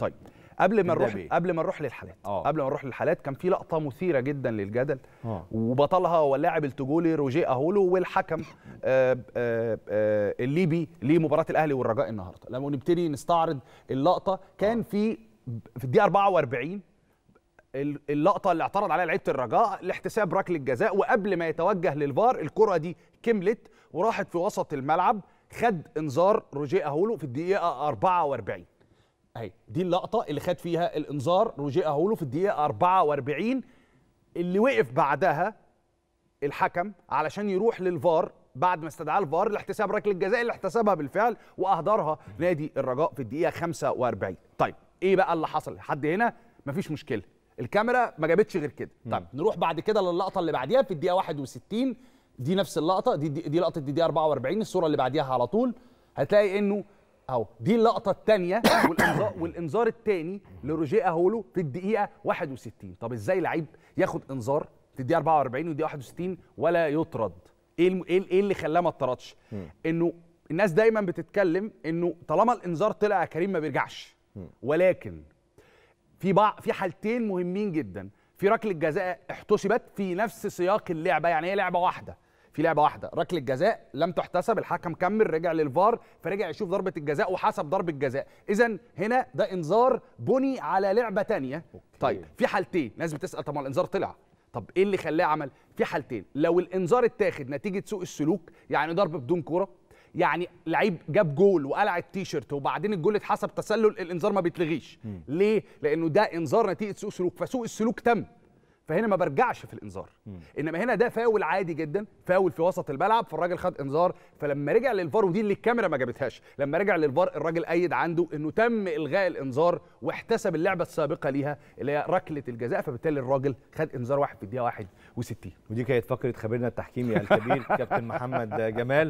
طيب قبل ما نروح قبل ما نروح للحالات أوه. قبل ما نروح للحالات كان في لقطه مثيره جدا للجدل أوه. وبطلها هو اللاعب التجولي روجيه اهولو والحكم آه، آه، آه، الليبي لمباراه الاهلي والرجاء النهارده لما نبتدي نستعرض اللقطه كان أوه. في في الدقيقه 44 اللقطه اللي اعترض عليها لعيبه الرجاء لاحتساب ركله الجزاء وقبل ما يتوجه للفار الكره دي كملت وراحت في وسط الملعب خد انذار روجيه اهولو في الدقيقه 44 اهي دي اللقطه اللي خد فيها الانذار روجيه اهولو في الدقيقه 44 اللي وقف بعدها الحكم علشان يروح للفار بعد ما استدعاه الفار لاحتساب ركله الجزاء اللي احتسبها بالفعل واهدرها نادي الرجاء في الدقيقه 45 طيب ايه بقى اللي حصل لحد هنا مفيش مشكله الكاميرا ما جابتش غير كده طيب نروح بعد كده للقطه اللي بعديها في الدقيقه 61 دي نفس اللقطه دي دي, دي لقطه دي, دي 44 الصوره اللي بعديها على طول هتلاقي انه اهو دي اللقطه الثانيه والانذار والانذار الثاني لروجيه اهولو في الدقيقه 61 طب ازاي لعيب ياخد انذار في الدقيقه 44 والدقيقه 61 ولا يطرد ايه إيه, ايه اللي خلاه ما اطردش انه الناس دايما بتتكلم انه طالما الانذار طلع يا كريم ما بيرجعش ولكن في بعض في حالتين مهمين جدا في ركله جزاء احتسبت في نفس سياق اللعبه يعني هي لعبه واحده في لعبه واحده ركله جزاء لم تحتسب الحكم كمل رجع للفار فرجع يشوف ضربه الجزاء وحسب ضربه جزاء اذا هنا ده انذار بني على لعبه ثانيه طيب في حالتين ناس بتسال طب ما الانذار طلع طب ايه اللي خلاه عمل في حالتين لو الانذار اتاخد نتيجه سوء السلوك يعني ضرب بدون كوره يعني لعيب جاب جول وقلع التيشيرت وبعدين الجول اتحسب تسلل الانذار ما بيتلغيش ليه لانه ده انذار نتيجه سوء سلوك فسوء السلوك تم فهنا ما برجعش في الانذار انما هنا ده فاول عادي جدا فاول في وسط الملعب فالراجل خد انذار فلما رجع للفار ودي اللي الكاميرا ما جابتهاش لما رجع للفار الراجل ايد عنده انه تم الغاء الانذار واحتسب اللعبه السابقه ليها اللي هي ركله الجزاء فبالتالي الراجل خد انذار واحد في الدقيقه 61 ودي كانت فقره خبيرنا التحكيمي الكبير كابتن محمد جمال